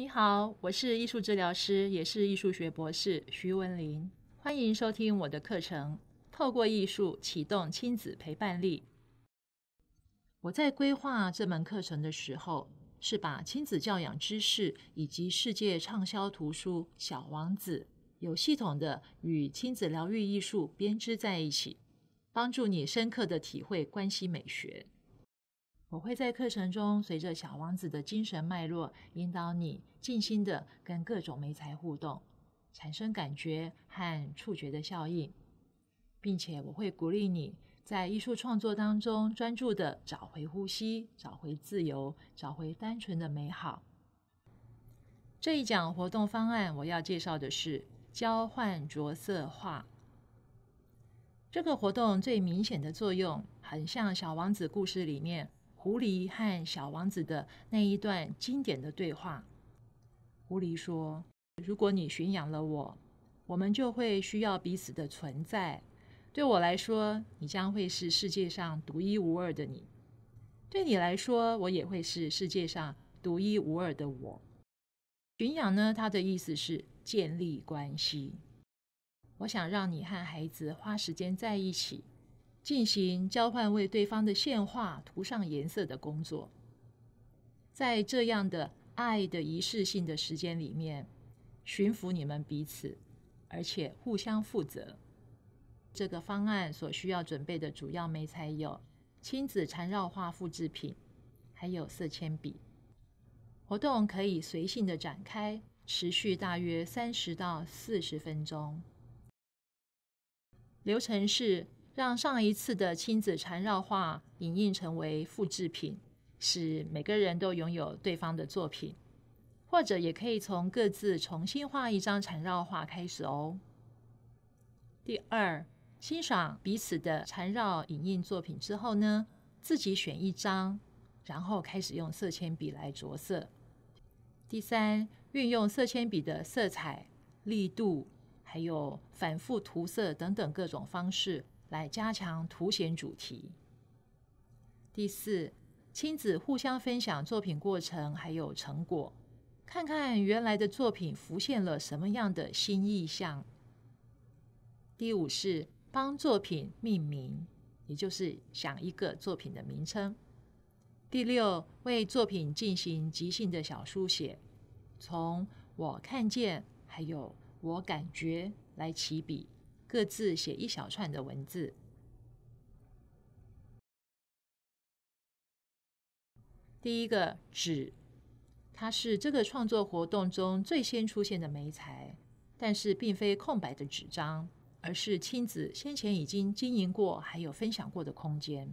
你好，我是艺术治疗师，也是艺术学博士徐文林。欢迎收听我的课程《透过艺术启动亲子陪伴力》。我在规划这门课程的时候，是把亲子教养知识以及世界畅销图书《小王子》有系统的与亲子疗愈艺术编织在一起，帮助你深刻的体会关系美学。我会在课程中，随着小王子的精神脉络，引导你静心的跟各种媒材互动，产生感觉和触觉的效应，并且我会鼓励你在艺术创作当中专注的找回呼吸，找回自由，找回单纯的美好。这一讲活动方案，我要介绍的是交换着色画。这个活动最明显的作用，很像小王子故事里面。狐狸和小王子的那一段经典的对话。狐狸说：“如果你驯养了我，我们就会需要彼此的存在。对我来说，你将会是世界上独一无二的你；对你来说，我也会是世界上独一无二的我。”驯养呢？它的意思是建立关系。我想让你和孩子花时间在一起。进行交换，为对方的线画涂上颜色的工作。在这样的爱的仪式性的时间里面，驯服你们彼此，而且互相负责。这个方案所需要准备的主要媒材有：亲子缠绕画复制品，还有色铅笔。活动可以随性的展开，持续大约三十到四十分钟。流程是。让上一次的亲子缠绕画影印成为复制品，使每个人都拥有对方的作品，或者也可以从各自重新画一张缠绕画开始哦。第二，欣赏彼此的缠绕影印作品之后呢，自己选一张，然后开始用色铅笔来着色。第三，运用色铅笔的色彩、力度，还有反复涂色等等各种方式。来加强凸显主题。第四，亲子互相分享作品过程还有成果，看看原来的作品浮现了什么样的新意象。第五是帮作品命名，也就是想一个作品的名称。第六，为作品进行即兴的小书写，从我看见还有我感觉来起笔。各自写一小串的文字。第一个纸，它是这个创作活动中最先出现的媒材，但是并非空白的纸张，而是亲子先前已经经营过还有分享过的空间。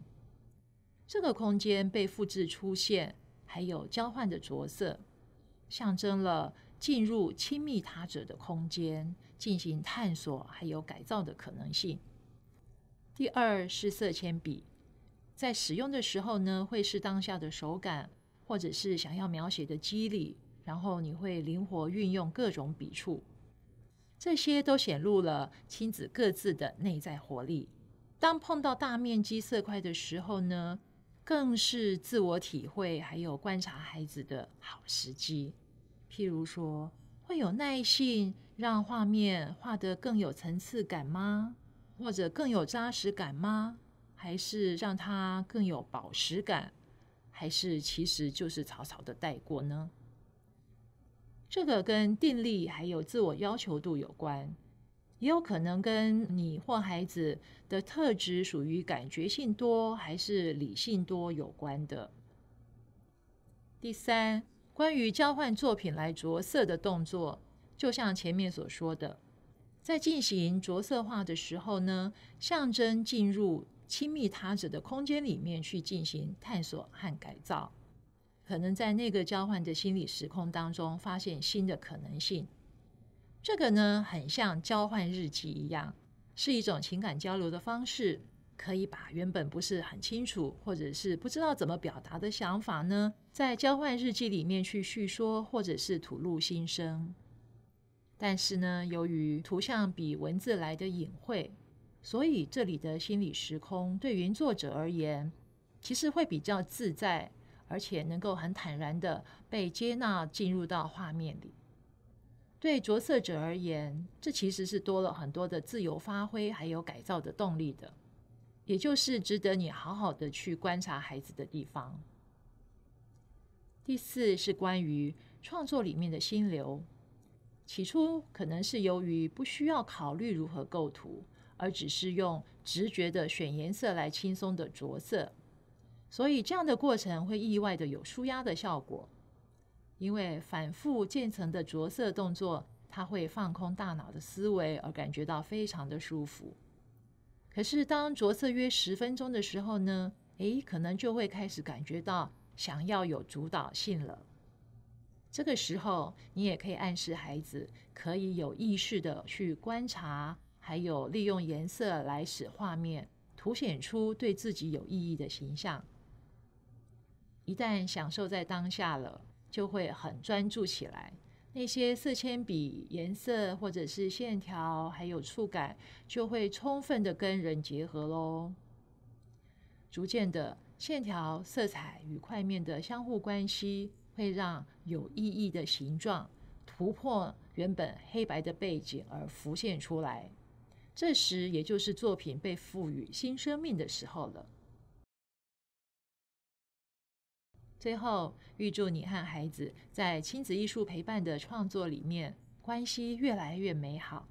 这个空间被复制出现，还有交换的着色，象征了。进入亲密他者的空间进行探索，还有改造的可能性。第二是色铅笔，在使用的时候呢，会是当下的手感，或者是想要描写的肌理，然后你会灵活运用各种笔触，这些都显露了亲子各自的内在活力。当碰到大面积色块的时候呢，更是自我体会还有观察孩子的好时机。譬如说，会有耐性让画面画得更有层次感吗？或者更有扎实感吗？还是让它更有宝石感？还是其实就是草草的带过呢？这个跟定力还有自我要求度有关，也有可能跟你或孩子的特质属于感觉性多还是理性多有关的。第三。关于交换作品来着色的动作，就像前面所说的，在进行着色画的时候呢，象征进入亲密他者的空间里面去进行探索和改造，可能在那个交换的心理时空当中发现新的可能性。这个呢，很像交换日记一样，是一种情感交流的方式。可以把原本不是很清楚，或者是不知道怎么表达的想法呢，在交换日记里面去叙说，或者是吐露心声。但是呢，由于图像比文字来的隐晦，所以这里的心理时空对原作者而言，其实会比较自在，而且能够很坦然的被接纳进入到画面里。对着色者而言，这其实是多了很多的自由发挥还有改造的动力的。也就是值得你好好的去观察孩子的地方。第四是关于创作里面的心流，起初可能是由于不需要考虑如何构图，而只是用直觉的选颜色来轻松的着色，所以这样的过程会意外的有舒压的效果，因为反复渐层的着色动作，它会放空大脑的思维，而感觉到非常的舒服。可是，当着色约十分钟的时候呢？诶，可能就会开始感觉到想要有主导性了。这个时候，你也可以暗示孩子，可以有意识的去观察，还有利用颜色来使画面凸显出对自己有意义的形象。一旦享受在当下了，就会很专注起来。那些色铅笔颜色，或者是线条，还有触感，就会充分的跟人结合喽。逐渐的，线条、色彩与块面的相互关系，会让有意义的形状突破原本黑白的背景而浮现出来。这时，也就是作品被赋予新生命的时候了。最后，预祝你和孩子在亲子艺术陪伴的创作里面，关系越来越美好。